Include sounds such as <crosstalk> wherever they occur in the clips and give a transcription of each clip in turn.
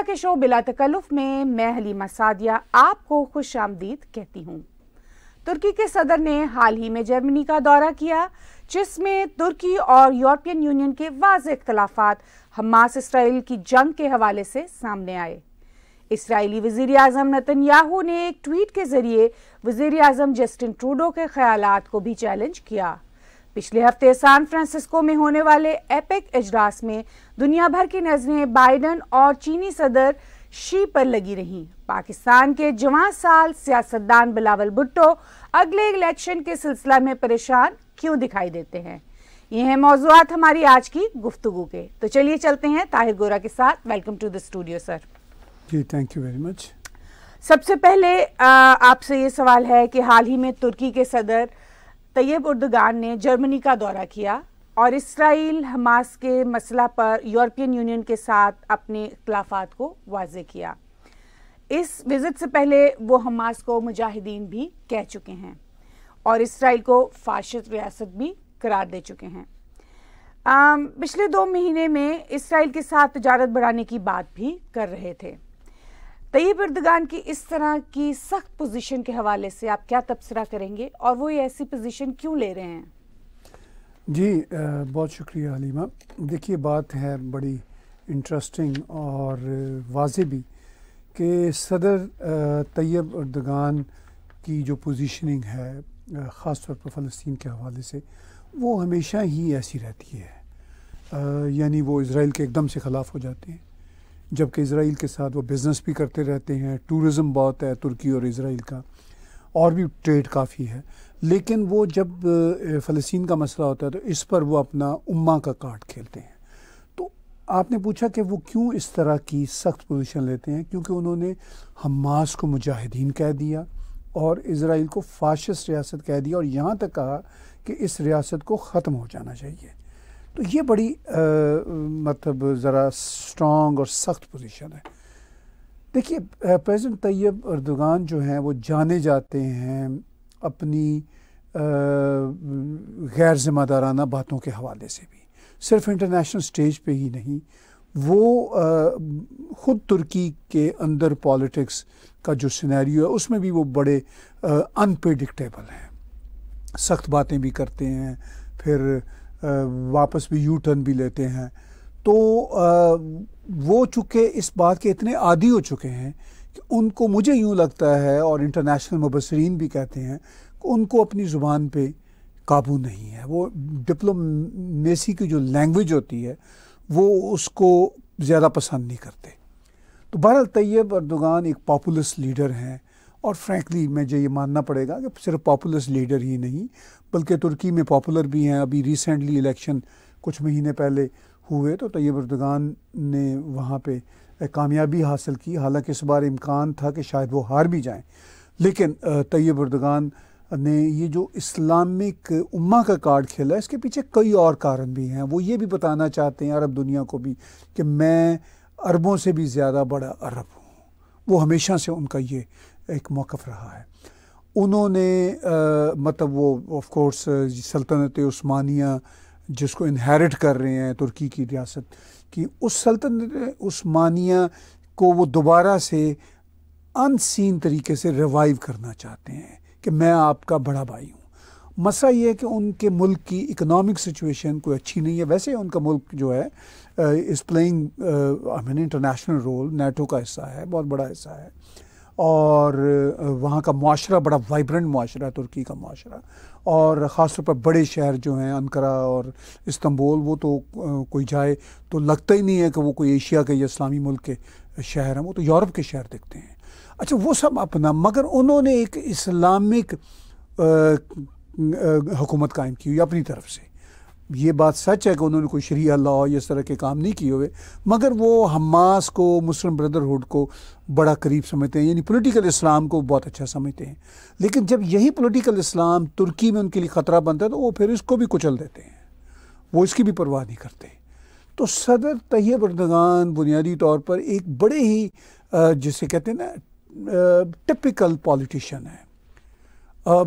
इब्तदा के शो बिला तकल्लुफ में मैं हलीमा सादिया आपको खुश आमदीद कहती हूँ तुर्की के सदर ने हाल ही में जर्मनी का दौरा किया जिसमें तुर्की और यूरोपियन यूनियन के वाज इख्तलाफात हमास इसराइल की जंग के हवाले से सामने आए इसराइली वजीर अजम नतनयाहू ने एक ट्वीट के जरिए वजीर अजम जस्टिन ट्रूडो के ख्याल को भी चैलेंज किया पिछले हफ्ते सान फ्रांसिस्को में होने वाले एपेक इजलास में दुनिया भर की नजरें बाइडन और चीनी सदर शी पर लगी रहीं पाकिस्तान के जवां साल सियासतदान बिलावल भुट्टो अगले इलेक्शन के सिलसिला में परेशान क्यों दिखाई देते हैं यह है मौजूद हमारी आज की गुफ्तगु के तो चलिए चलते हैं ताहिर गोरा के साथ welcome to the studio sir ji thank you very much सबसे पहले आपसे ये सवाल है कि हाल ही में तुर्की के सदर तैयब उर्दगान ने जर्मनी का दौरा किया और इसराइल हमास के मसला पर यूरोपियन यूनियन के साथ अपने इख्लाफा को वाज किया इस विज़िट से पहले वो हमास को मुजाहिदीन भी कह चुके हैं और इसराइल को फाशत रियासत भी करार दे चुके हैं आ, पिछले दो महीने में इसराइल के साथ तजारत बढ़ाने की बात भी कर रहे थे तयब इर्दगान की इस तरह की सख्त पोजीशन के हवाले से आप क्या तबसरा करेंगे और वो ये ऐसी पोजीशन क्यों ले रहे हैं जी बहुत शुक्रिया हलीमा देखिए बात है बड़ी इंटरेस्टिंग और वाज भी कि सदर तैयब इर्दगान की जो पोजीशनिंग है ख़ास तौर पर फ़लस्तीन के हवाले से वो हमेशा ही ऐसी रहती है यानी वो इसराइल के एकदम से ख़िलाफ़ हो जाते हैं जबकि इसराइल के साथ वो बिज़नेस भी करते रहते हैं टूरिज़म बहुत है तुर्की और इसराइल का और भी ट्रेड काफ़ी है लेकिन वो जब फ़लस्तीन का मसला होता है तो इस पर वो अपना उम्मा का कार्ड खेलते हैं तो आपने पूछा कि वो क्यों इस तरह की सख्त पोजीशन लेते हैं क्योंकि उन्होंने हमास को मुजाहिदीन कह दिया और इसराइल को फाशिस रियासत कह दिया और यहाँ तक कहा कि इस रियासत को ख़त्म हो जाना चाहिए तो ये बड़ी आ, मतलब ज़रा स्ट्रॉन्ग और सख्त पोजीशन है देखिए प्रेसिडेंट तैयब अर्दोगान जो हैं वो जाने जाते हैं अपनी गैर जिम्मेदाराना बातों के हवाले से भी सिर्फ इंटरनेशनल स्टेज पे ही नहीं वो आ, ख़ुद तुर्की के अंदर पॉलिटिक्स का जो सिनेरियो है उसमें भी वो बड़े अनप्रडिक्टेबल हैं सख्त बातें भी करते हैं फिर वापस भी यू टर्न भी लेते हैं तो वो चुके इस बात के इतने आदि हो चुके हैं कि उनको मुझे यूँ लगता है और इंटरनेशनल मुबसरीन भी कहते हैं कि उनको अपनी ज़ुबान पे काबू नहीं है वो डिप्लोमेसी की जो लैंग्वेज होती है वो उसको ज़्यादा पसंद नहीं करते तो बहरहाल तैयब अरदगान एक पॉपुलस लीडर हैं और फ्रैंकली मुझे ये मानना पड़ेगा कि सिर्फ पॉपुलर लीडर ही नहीं बल्कि तुर्की में पॉपुलर भी हैं अभी रिसेंटली इलेक्शन कुछ महीने पहले हुए तो तैयब अर्दगान ने वहाँ पे कामयाबी हासिल की हालांकि इस बार इम्कान था कि शायद वो हार भी जाएं लेकिन तैयब अर्दगान ने ये जो इस्लामिक उम्मा का कार्ड खेला इसके पीछे कई और कारण भी हैं वो ये भी बताना चाहते हैं अरब दुनिया को भी कि मैं अरबों से भी ज़्यादा बड़ा अरब हूँ वो हमेशा से उनका ये एक मौक़ रहा है उन्होंने आ, मतलब वो ऑफ कोर्स सल्तनत उस्मानिया जिसको इनहेरिट कर रहे हैं तुर्की की रियासत कि उस सल्तनत उस्मानिया को वो दोबारा से अनसीन तरीके से रिवाइव करना चाहते हैं कि मैं आपका बड़ा भाई हूँ मसला ये है कि उनके मुल्क की इकोनॉमिक सिचुएशन कोई अच्छी नहीं है वैसे उनका मुल्क जो है इस playing I mean international role NATO का हिस्सा है बहुत बड़ा हिस्सा है और वहाँ का माशरा बड़ा वाइब्रेंट माशरा है तुर्की का माशरा और ख़ास तौर पर बड़े शहर जो हैं अनकरा और इस्तंबोल वो तो कोई जाए तो लगता ही नहीं है कि वो कोई एशिया के या इस्लामी मुल्क के शहर हैं वो तो यूरोप के शहर देखते हैं अच्छा वो सब अपना मगर उन्होंने एक इस्लामिक हुकूमत कायम की हुई अपनी तरफ से ये बात सच है कि उन्होंने कोई शरीय लॉ या इस तरह के काम नहीं किए हुए मगर वो हमास को मुस्लिम ब्रदरहुड को बड़ा करीब समझते हैं यानी पॉलिटिकल इस्लाम को बहुत अच्छा समझते हैं लेकिन जब यही पॉलिटिकल इस्लाम तुर्की में उनके लिए ख़तरा बनता है तो वो फिर इसको भी कुचल देते हैं वो इसकी भी परवाह नहीं करते तो सदर तैयब अर्दगान बुनियादी तौर पर एक बड़े ही जिसे कहते हैं ना टिपिकल पॉलिटिशन है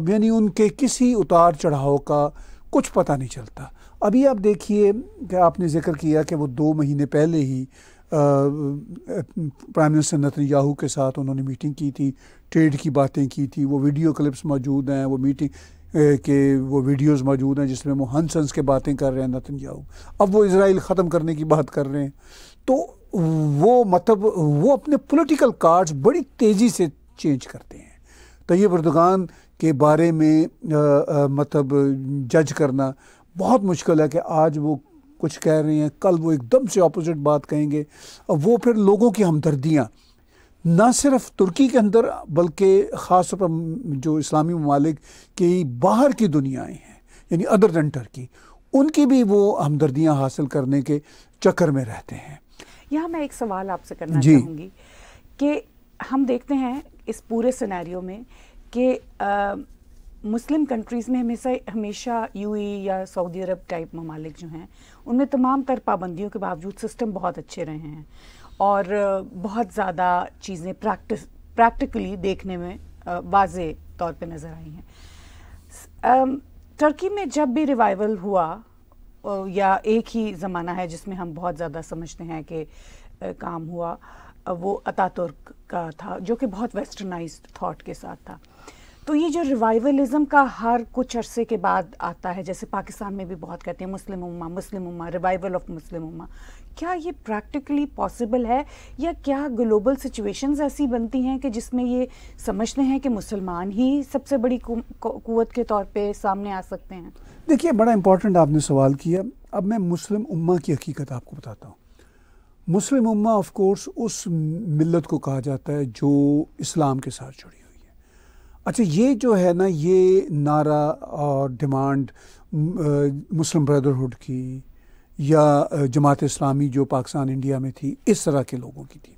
यानी उनके किसी उतार चढ़ाव का कुछ पता नहीं चलता अभी आप देखिए कि आपने जिक्र किया कि वो दो महीने पहले ही प्राइम मिनिस्टर याहू के साथ उन्होंने मीटिंग की थी ट्रेड की बातें की थी वो वीडियो क्लिप्स मौजूद हैं वो मीटिंग के वो वीडियोस मौजूद हैं जिसमें वो हंसंस के बातें कर रहे हैं याहू अब वो इसराइल ख़त्म करने की बात कर रहे हैं तो वो मतलब वो अपने पोलिटिकल कार्ड्स बड़ी तेज़ी से चेंज करते हैं तैयब तो अर्दगान के बारे में आ, आ, मतलब जज करना बहुत मुश्किल है कि आज वो कुछ कह रहे हैं कल वो एकदम से अपोज़िट बात कहेंगे और वो फिर लोगों की हमदर्दियाँ ना सिर्फ तुर्की के अंदर बल्कि ख़ास तौर पर जो इस्लामी ममालिक की बाहर की दुनियाएँ हैं यानी अदर दैन टर्की उनकी भी वो हमदर्दियाँ हासिल करने के चक्कर में रहते हैं यहाँ मैं एक सवाल आपसे करना चाहूँगी कि हम देखते हैं इस पूरे सिनेरियो में कि मुस्लिम कंट्रीज़ में हमेशा हमेशा यू e या सऊदी अरब टाइप ममालिक जो हैं उनमें तमाम तर पाबंदियों के बावजूद सिस्टम बहुत अच्छे रहे हैं और बहुत ज़्यादा चीज़ें प्रैक्टिस प्रैक्टिकली देखने में वाज तौर पे नज़र आई हैं टर्की में जब भी रिवाइवल हुआ या एक ही ज़माना है जिसमें हम बहुत ज़्यादा समझते हैं कि काम हुआ वो अता का था जो कि बहुत वेस्टर्नाइज थाट के साथ था तो ये जो रिवाइवलिज्म का हर कुछ अरसे के बाद आता है जैसे पाकिस्तान में भी बहुत कहते हैं मुस्लिम उम्मा मुस्लिम उम्मा रिवाइवल ऑफ मुस्लिम उम्मा क्या ये प्रैक्टिकली पॉसिबल है या क्या ग्लोबल सिचुएशंस ऐसी बनती हैं कि जिसमें ये समझते हैं कि मुसलमान ही सबसे बड़ी कुत के तौर पे सामने आ सकते हैं देखिए बड़ा इंपॉर्टेंट आपने सवाल किया अब मैं मुस्लिम उम्मा की हकीकत आपको बताता हूँ मुस्लिम उम्मा ऑफ कोर्स उस मिलत को कहा जाता है जो इस्लाम के साथ जुड़ी अच्छा ये जो है ना ये नारा और डिमांड मुस्लिम ब्रदरहुड की या जमात इस्लामी जो पाकिस्तान इंडिया में थी इस तरह के लोगों की थी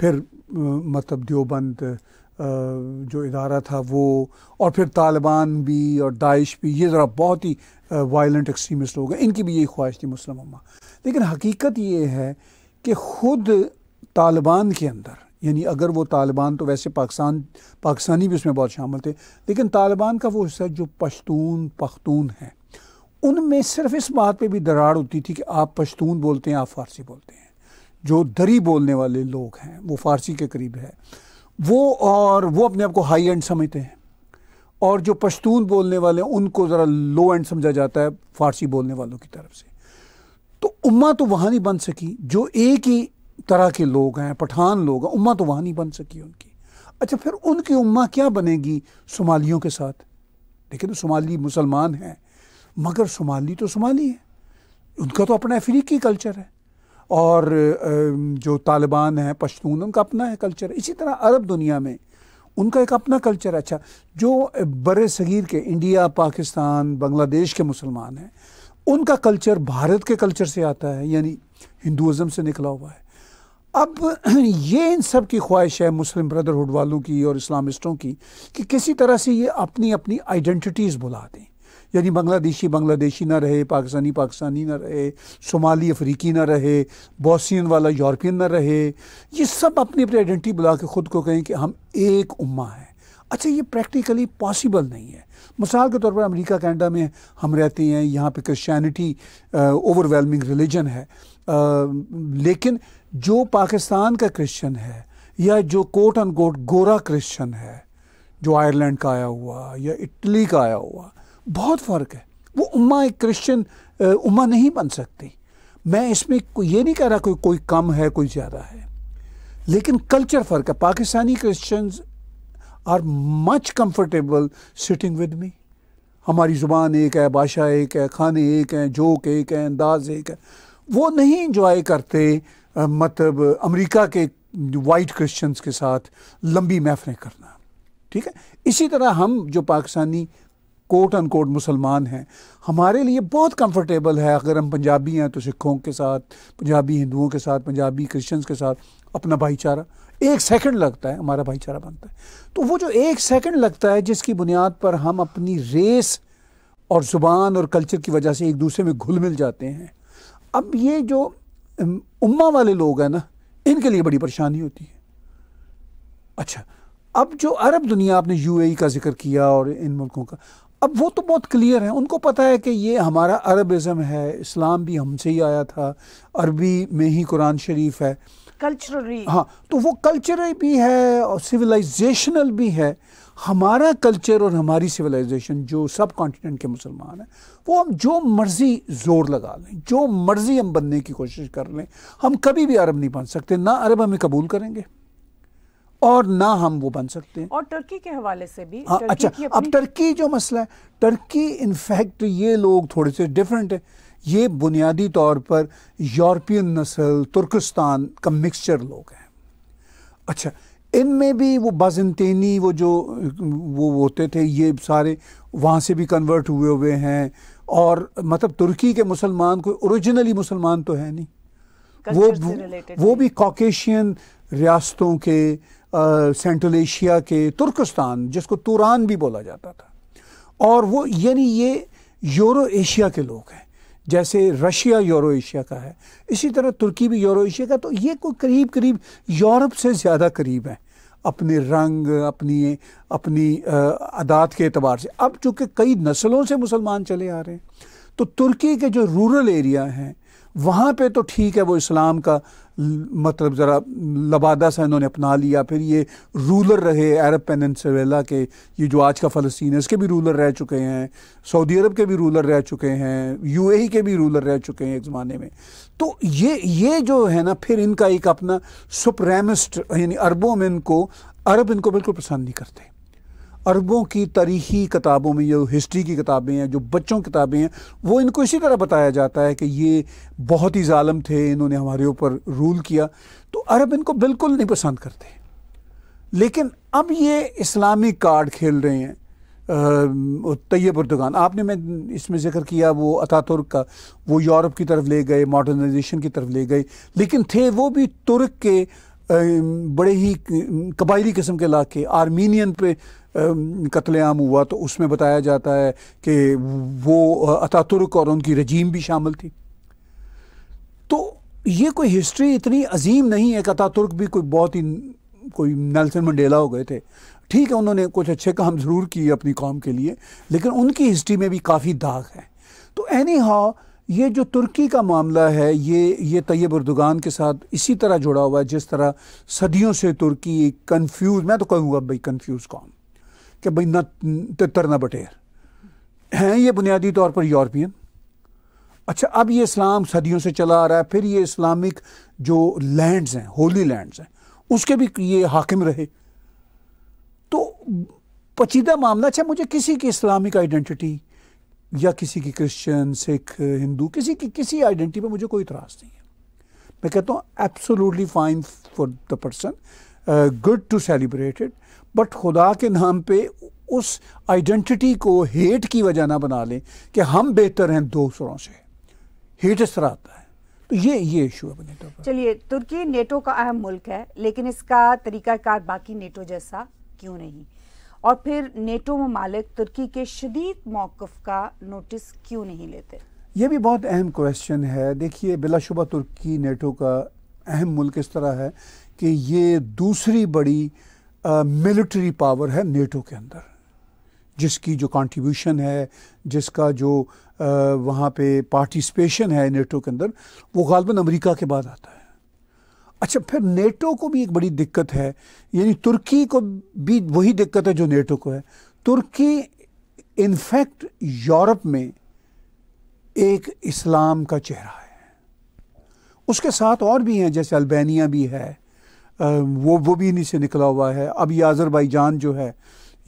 फिर मतलब देवबंद जो इदारा था वो और फिर तालिबान भी और दाइश भी ये ज़रा बहुत ही वायलेंट एक्सट्रीमिस्ट लोग हैं इनकी भी यही ख्वाहिश थी मुस्लिम अम्मा लेकिन हकीकत ये है कि ख़ुद तालिबान के अंदर यानी अगर वो तालिबान तो वैसे पाकिस्तान पाकिस्तानी भी उसमें बहुत शामिल थे लेकिन तालिबान का वो हिस्सा जो पश्तून पख्तून हैं उनमें सिर्फ इस बात पे भी दरार होती थी कि आप पश्तून बोलते हैं आप फारसी बोलते हैं जो दरी बोलने वाले लोग हैं वो फारसी के करीब है वो और वो अपने आप को हाई एंड समझते हैं और जो पश्तून बोलने वाले हैं उनको ज़रा लो एंड समझा जाता है फारसी बोलने वालों की तरफ से तो उम्मा तो वहाँ नहीं बन सकी जो एक ही तरह के लोग हैं पठान लोग हैं उम्मा तो वहाँ नहीं बन सकी उनकी अच्छा फिर उनकी उम्मा क्या बनेगी शुमालियों के साथ लेकिन तो शुमाली मुसलमान हैं मगर शुमाली तो शुमाली है उनका तो अपना अफ्रीकी कल्चर है और जो तालिबान हैं पश्तून उनका अपना है कल्चर इसी तरह अरब दुनिया में उनका एक अपना कल्चर है अच्छा जो बर सगीर के इंडिया पाकिस्तान बांग्लादेश के मुसलमान हैं उनका कल्चर भारत के कल्चर से आता है यानी हिंदुज़म से निकला हुआ है अब <clears throat> ये इन सब की ख्वाहिश है मुस्लिम ब्रदरहुड वालों की और इस्लामिस्टों की कि किसी तरह से ये अपनी अपनी आइडेंटिटीज़ बुला दें यानी बांग्लादेशी बांग्लादेशी ना रहे पाकिस्तानी पाकिस्तानी ना रहे सोमाली अफ्रीकी ना रहे बॉसियन वाला यूरोपियन ना रहे ये सब अपनी अपनी आइडेंटिटी बुला के ख़ुद को कहें कि हम एक उम्मा हैं अच्छा ये प्रैक्टिकली पॉसिबल नहीं है मिसाल के तौर पर अमेरिका कनाडा में हम रहते हैं यहाँ पे क्रिश्चियनिटी ओवरवेलमिंग रिलीजन है आ, लेकिन जो पाकिस्तान का क्रिश्चियन है या जो कोट एंड कोट गोरा क्रिश्चियन है जो आयरलैंड का आया हुआ या इटली का आया हुआ बहुत फ़र्क है वो उम्मा एक क्रिश्चियन उम्मा नहीं बन सकती मैं इसमें ये नहीं कह रहा कोई कोई कम है कोई ज़्यादा है लेकिन कल्चर फ़र्क है Pakistani Christians are much comfortable sitting with me हमारी ज़ुबान एक है भाषा एक है खाने एक हैं जोक एक है अंदाज एक है वो नहीं इंजॉय करते मतलब अमेरिका के वाइट क्रिश्चियंस के साथ लंबी महफलें करना ठीक है इसी तरह हम जो पाकिस्तानी कोट अन कोट मुसलमान हैं हमारे लिए बहुत कंफर्टेबल है अगर हम पंजाबी हैं तो सिखों के साथ पंजाबी हिंदुओं के साथ पंजाबी क्रिश्चियंस के साथ अपना भाईचारा एक सेकंड लगता है हमारा भाईचारा बनता है तो वो जो एक सेकंड लगता है जिसकी बुनियाद पर हम अपनी रेस और ज़ुबान और कल्चर की वजह से एक दूसरे में घुल मिल जाते हैं अब ये जो उम्मा वाले लोग हैं ना इनके लिए बड़ी परेशानी होती है अच्छा अब जो अरब दुनिया आपने यूएई e का जिक्र किया और इन मुल्कों का अब वो तो बहुत क्लियर है उनको पता है कि ये हमारा अरबिज़म है इस्लाम भी हमसे ही आया था अरबी में ही कुरान शरीफ है कल्चरली हाँ तो वो कल्चरल भी है और सिविलाइजेशनल भी है हमारा कल्चर और हमारी सिविलाइजेशन जो सब कॉन्टिनेंट के मुसलमान हैं वो हम जो मर्ज़ी जोर लगा लें जो मर्ज़ी हम बनने की कोशिश कर लें हम कभी भी अरब नहीं बन सकते ना अरब हमें कबूल करेंगे और ना हम वो बन सकते हैं और टर्की के हवाले से भी हाँ अच्छा अब टर्की जो मसला है टर्की इनफैक्ट ये लोग थोड़े से डिफरेंट है ये बुनियादी तौर पर यूरोपियन नस्ल तुर्किस्तान का मिक्सचर लोग हैं अच्छा इनमें भी वो बाजनतनी वो जो वो होते थे ये सारे वहाँ से भी कन्वर्ट हुए हुए हैं और मतलब तुर्की के मुसलमान कोई ओरिजिनली मुसलमान तो है नहीं वो वो भी कॉकेशियन रियासतों के सेंट्रल एशिया के तुर्कस्तान जिसको तुरान भी बोला जाता था और वो यानी ये यूरो एशिया के लोग हैं जैसे रशिया यूरो एशिया का है इसी तरह तुर्की भी यूरो एशिया का तो ये कोई करीब करीब यूरोप से ज़्यादा करीब है अपने रंग अपनी अपनी अदात के अतबार से अब चूँकि कई नस्लों से मुसलमान चले आ रहे हैं तो तुर्की के जो रूरल एरिया हैं वहाँ पे तो ठीक है वो इस्लाम का मतलब ज़रा लबादा सा इन्होंने अपना लिया फिर ये रूलर रहे अरब पेनसवेला के ये जो आज का फ़लस्तीन है इसके भी रूलर रह चुके हैं सऊदी अरब के भी रूलर रह चुके हैं यूएई के भी रूलर रह चुके हैं एक ज़माने में तो ये ये जो है ना फिर इनका एक अपना सुप्रेमिस्ट यानी अरबों में इनको अरब इनको बिल्कुल पसंद नहीं करते अरबों की तारीखी किताबों में जो हिस्ट्री की किताबें हैं जो बच्चों की किताबें हैं वो इनको इसी तरह बताया जाता है कि ये बहुत ही ालम थे इन्होंने हमारे ऊपर रूल किया तो अरब इनको बिल्कुल नहीं पसंद करते लेकिन अब ये इस्लामी कार्ड खेल रहे हैं तैयब अर्दगान आपने मैं इसमें ज़िक्र किया वो अता तुर्क का वो यूरोप की तरफ ले गए मॉडर्नाइजेशन की तरफ ले गए लेकिन थे वो भी तुर्क के बड़े ही कबायली किस्म के इलाके आर्मीनियन पे कत्लेम हुआ तो उसमें बताया जाता है कि वो अतातुर्क और उनकी रजीम भी शामिल थी तो ये कोई हिस्ट्री इतनी अजीम नहीं है तुर्क भी कोई बहुत ही कोई नेल्सन मंडेला हो गए थे ठीक है उन्होंने कुछ अच्छे काम ज़रूर किए अपनी कॉम के लिए लेकिन उनकी हिस्ट्री में भी काफ़ी दाग है तो एनी हाउ ये जो तुर्की का मामला है ये ये तैयब उर्दगान के साथ इसी तरह जुड़ा हुआ है जिस तरह सदियों से तुर्की कन्फ्यूज़ मैं तो कहूँगा भाई कन्फ्यूज़ कौन कि भाई न तितर न बटेर हैं ये बुनियादी तौर पर यूरोपियन अच्छा अब ये इस्लाम सदियों से चला आ रहा है फिर ये इस्लामिक जो लैंड्स हैं होली लैंड्स हैं उसके भी ये हाकिम रहे तो पचीदा मामला अच्छा मुझे किसी की इस्लामिक आइडेंटिटी या किसी की क्रिश्चियन सिख हिंदू किसी की किसी आइडेंटिटी पर मुझे कोई इतराज़ नहीं है मैं कहता हूँ absolutely fine for the person good to it but खुदा के नाम पे उस आइडेंटिटी को हेट की वजह ना बना लें कि हम बेहतर हैं दूसरों से हेट इस तरह आता है तो ये ये इशू है चलिए तुर्की नेटो का अहम मुल्क है लेकिन इसका तरीक़ाकार बाकी नेटो जैसा क्यों नहीं और फिर नेटो ममालिक तुर्की के शदीद मौक़ का नोटिस क्यों नहीं लेते ये भी बहुत अहम क्वेश्चन है देखिए बिलाशुबा तुर्की नेटो का अहम मुल्क इस तरह है कि ये दूसरी बड़ी मिलिट्री पावर है नेटो के अंदर जिसकी जो कंट्रीब्यूशन है जिसका जो आ, वहाँ पे पार्टिसिपेशन है नेटो के अंदर वो गालबन अमेरिका के बाद आता है अच्छा फिर नेटो को भी एक बड़ी दिक्कत है यानी तुर्की को भी वही दिक्कत है जो नेटो को है तुर्की इनफैक्ट यूरोप में एक इस्लाम का चेहरा है उसके साथ और भी हैं जैसे अल्बानिया भी है वो वो भी इन्हीं से निकला हुआ है अब ये आज़रबाईजान जो है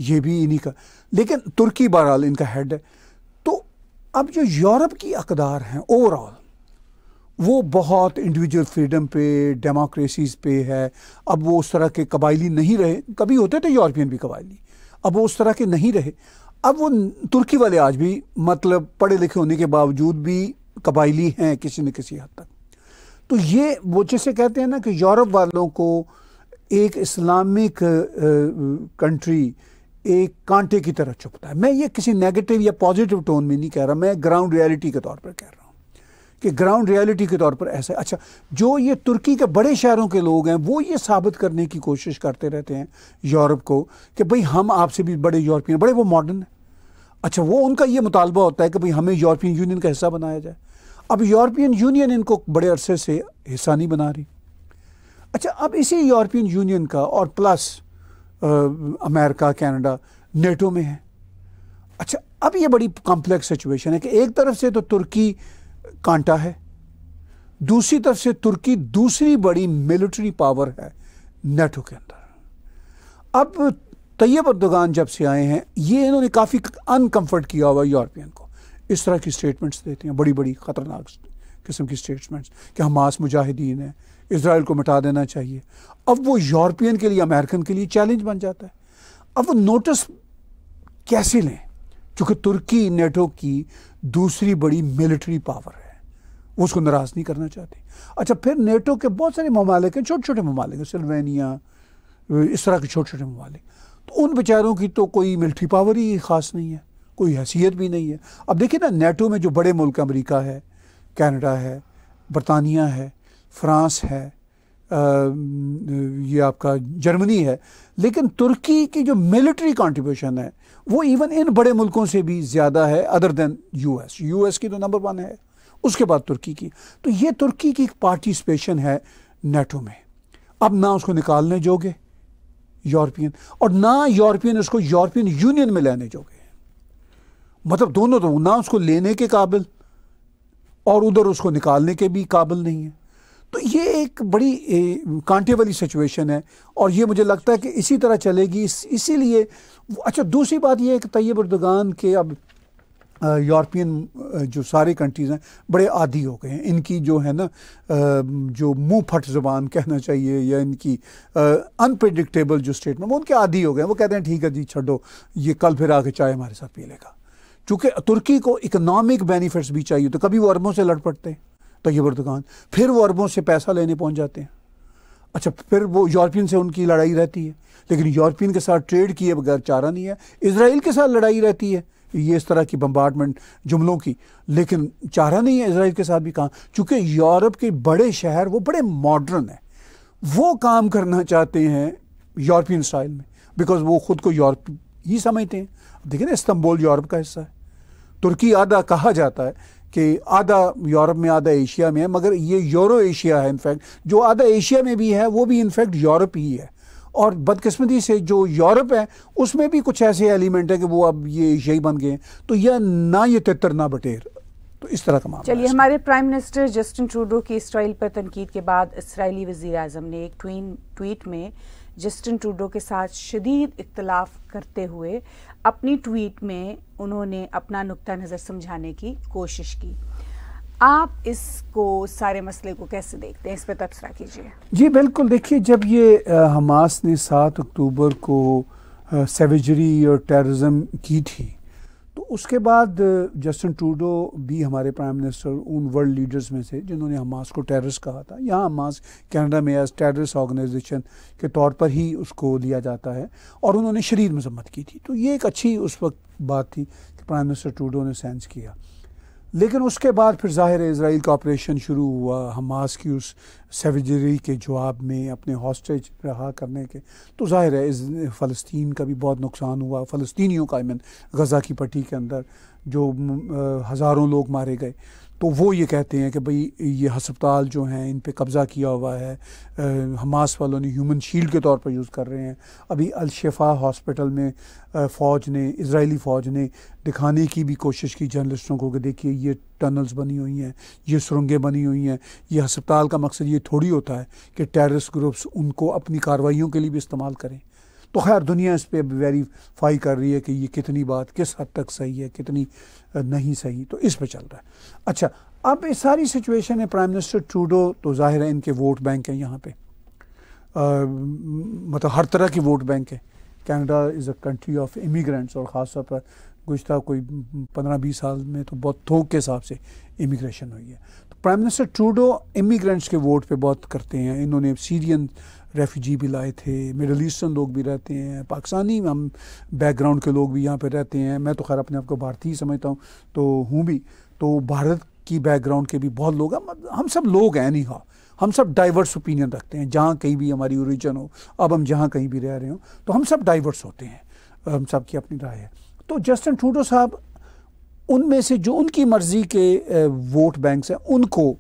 ये भी इन्हीं का लेकिन तुर्की बहरहाल इनका हेड है तो अब जो यूरोप की अकदार हैं ओवरऑल वो बहुत इंडिविजुअल फ्रीडम पे डेमोक्रेसीज पे है अब वो उस तरह के कबायली नहीं रहे कभी होते थे यूरोपियन भी कबायली अब वो उस तरह के नहीं रहे अब वो तुर्की वाले आज भी मतलब पढ़े लिखे होने के बावजूद भी कबायली हैं किसी न किसी हद तक तो ये वो जैसे कहते हैं ना कि यूरोप वालों को एक इस्लामिक कंट्री एक कांटे की तरह चुपता है मैं ये किसी नेगेटिव या पॉजिटिव टोन में नहीं कह रहा मैं ग्राउंड रियलिटी के तौर पर कह रहा हूँ कि ग्राउंड रियलिटी के तौर पर ऐसा है अच्छा जो ये तुर्की के बड़े शहरों के लोग हैं वो ये साबित करने की कोशिश करते रहते हैं यूरोप को कि भाई हम आपसे भी बड़े यूरोपियन बड़े वो मॉडर्न हैं अच्छा वो उनका ये मुतालबा होता है कि भाई हमें यूरोपियन यूनियन का हिस्सा बनाया जाए अब यूरोपियन यूनियन इनको बड़े अरसे से हिस्सा नहीं बना रही अच्छा अब इसी यूरोपियन यूनियन का और प्लस अमेरिका कैनेडा नेटो में है अच्छा अब ये बड़ी कॉम्प्लेक्स सिचुएशन है कि एक तरफ से तो तुर्की कांटा है दूसरी तरफ से तुर्की दूसरी बड़ी मिलिट्री पावर है नेटो के अंदर अब तैयब अर्दगान जब से आए हैं ये इन्होंने काफ़ी अनकम्फर्ट किया हुआ यूरोपियन को इस तरह की स्टेटमेंट्स देते हैं बड़ी बड़ी ख़तरनाक किस्म की स्टेटमेंट्स कि हमास मुजाहिदीन है इसराइल को मिटा देना चाहिए अब वो यूरोपियन के लिए अमेरिकन के लिए चैलेंज बन जाता है अब वो नोटिस कैसे लें चूँकि तुर्की नेटो की दूसरी बड़ी मिलिट्री पावर है वो उसको नाराज़ नहीं करना चाहती अच्छा फिर नेटो के बहुत सारे ममालिक हैं छोटे छोटे ममालिक सिल्वेनिया इस तरह के छोटे छोटे ममालिक तो उन बेचारों की तो कोई मिल्ट्री पावर ही ख़ास नहीं है कोई हैसियत भी नहीं है अब देखिए ना नेटो में जो बड़े मुल्क अमरीका है कैनेडा है बरतानिया है फ्रांस है ये आपका जर्मनी है लेकिन तुर्की की जो मिलिट्री कंट्रीब्यूशन है वो इवन इन बड़े मुल्कों से भी ज़्यादा है अदर देन यूएस यूएस की तो नंबर वन है उसके बाद तुर्की की तो ये तुर्की की एक पार्टिसिपेशन है नेटो में अब ना उसको निकालने जोगे यूरोपियन और ना यूरोपियन उसको यूरोपियन यूनियन में लेने जोगे मतलब दोनों तो ना उसको लेने के काबिल और उधर उसको निकालने के भी काबिल नहीं है तो ये एक बड़ी ए, कांटे वाली सिचुएशन है और ये मुझे लगता है कि इसी तरह चलेगी इस, इसीलिए अच्छा दूसरी बात यह है कि तैयब उर्दगान के अब यूरोपियन जो सारे कंट्रीज़ हैं बड़े आदि हो गए हैं इनकी जो है ना जो मुंह फट ज़बान कहना चाहिए या इनकी अनप्रडिक्टेबल जो स्टेटमेंट वो उनके आदि हो गए हैं वो कहते हैं ठीक है जी छोड़ो ये कल फिर आके चाय हमारे साथ पी लेगा चूँकि तुर्की को इकनॉमिक बेनिफिट्स भी चाहिए तो कभी वो अरबों से लड़ पड़ते हैं तैयब अर्दगान फिर वो अरबों से पैसा लेने पहुँच जाते हैं अच्छा फिर वो यूरोपियन से उनकी लड़ाई रहती है लेकिन यूरोपियन के साथ ट्रेड किए बगैर चारा नहीं है इसराइल के साथ लड़ाई रहती है ये इस तरह की बम्बार्टमेंट जुमलों की लेकिन चाह रहा नहीं है इसराइल के साथ भी कहाँ चूँकि यूरोप के बड़े शहर वो बड़े मॉडर्न हैं वो काम करना चाहते हैं यूरोपियन स्टाइल में बिकॉज वो ख़ुद को यूरोप ही समझते हैं देखिए ना इस्तंबुल यूरोप का हिस्सा है तुर्की आधा कहा जाता है कि आधा यूरोप में आधा एशिया में है मगर ये यूरो एशिया है इनफैक्ट जो आधा एशिया में भी है वो भी इनफैक्ट यूरोप ही है और बदकिस्मती से जो यूरोप है उसमें भी कुछ ऐसे एलिमेंट है कि वो अब ये यही बन गए तो यह ना ये तितर ना बटेर तो इस तरह का चलिए हमारे प्राइम मिनिस्टर जस्टिन ट्रूडो की इसराइल पर तनकीद के बाद इसराइली वजी अजम ने एक ट्वीन ट्वीट में जस्टिन ट्रूडो के साथ शदीद इख्तलाफ करते हुए अपनी ट्वीट में उन्होंने अपना नुकता नज़र समझाने की कोशिश की आप इसको सारे मसले को कैसे देखते हैं इस पर तबसरा कीजिए जी बिल्कुल देखिए जब ये हमास ने सात अक्टूबर को सेवेजरी और टेररिज्म की थी तो उसके बाद जस्टिन टूडो भी हमारे प्राइम मिनिस्टर उन वर्ल्ड लीडर्स में से जिन्होंने हमास को टेररिस्ट कहा था यहाँ हमास कनाडा में एज टेररिस्ट ऑर्गेनाइजेशन के तौर पर ही उसको लिया जाता है और उन्होंने शरीर मजम्मत की थी तो ये एक अच्छी उस वक्त बात थी कि प्राइम मिनिस्टर टूडो ने सेंस किया लेकिन उसके बाद फिर ज़ाहिर है इसराइल का ऑपरेशन शुरू हुआ हमास की उस सर्जरी के जवाब में अपने हॉस्टेज रहा करने के तो ज़ाहिर है इस फ़लस्तीन का भी बहुत नुकसान हुआ फ़लस्तीनियों का आई मीन गज़ा की पट्टी के अंदर जो हज़ारों लोग मारे गए तो वो ये कहते हैं कि भाई ये हस्पताल जो हैं इन पर कब्ज़ा किया हुआ है आ, हमास वालों ने ह्यूमन शील्ड के तौर पर यूज़ कर रहे हैं अभी अलशफा हॉस्पिटल में फ़ौज ने इसराइली फ़ौज ने दिखाने की भी कोशिश की जर्नलिस्टों को कि देखिए ये टनल्स बनी हुई हैं ये सुरंगें बनी हुई हैं ये हस्पताल का मकसद ये थोड़ी होता है कि टेररिस्ट ग्रुप्स उनको अपनी कार्रवाई के लिए भी इस्तेमाल करें तो खैर दुनिया इस पर वेरीफाई कर रही है कि ये कितनी बात किस हद तक सही है कितनी नहीं सही तो इस पर चल रहा है अच्छा अब ये सारी सिचुएशन है प्राइम मिनिस्टर ट्रूडो तो जाहिर है इनके वोट बैंक हैं यहाँ पे आ, मतलब हर तरह की वोट बैंक है Canada is a country of immigrants और ख़ास तौर पर गुजत कोई पंद्रह बीस साल में तो बहुत थोक के हिसाब से इमिग्रेशन हुई है तो प्राइम मिनिस्टर ट्रूडो इमिग्रेंट्स के वोट पे बहुत करते हैं इन्होंने सीरियन रेफ्यूजी भी लाए थे मिडल ईस्टर्न लोग भी रहते हैं पाकिस्तानी हम बैकग्राउंड के लोग भी यहाँ पर रहते हैं मैं तो खैर अपने आप को भारतीय समझता हूँ तो हूँ भी तो भारत की बैकग्राउंड के भी बहुत लोग हैं हम सब लोग हैं नहीं हाँ हम सब डाइवर्स ओपिनियन रखते हैं जहाँ कहीं भी हमारी ओरिजन हो अब हम जहाँ कहीं भी रह रहे हो तो हम सब डाइवर्स होते हैं हम सब की अपनी राय है तो जस्टिन ट्रूडो साहब उनमें से जो उनकी मर्ज़ी के वोट बैंक्स हैं उनको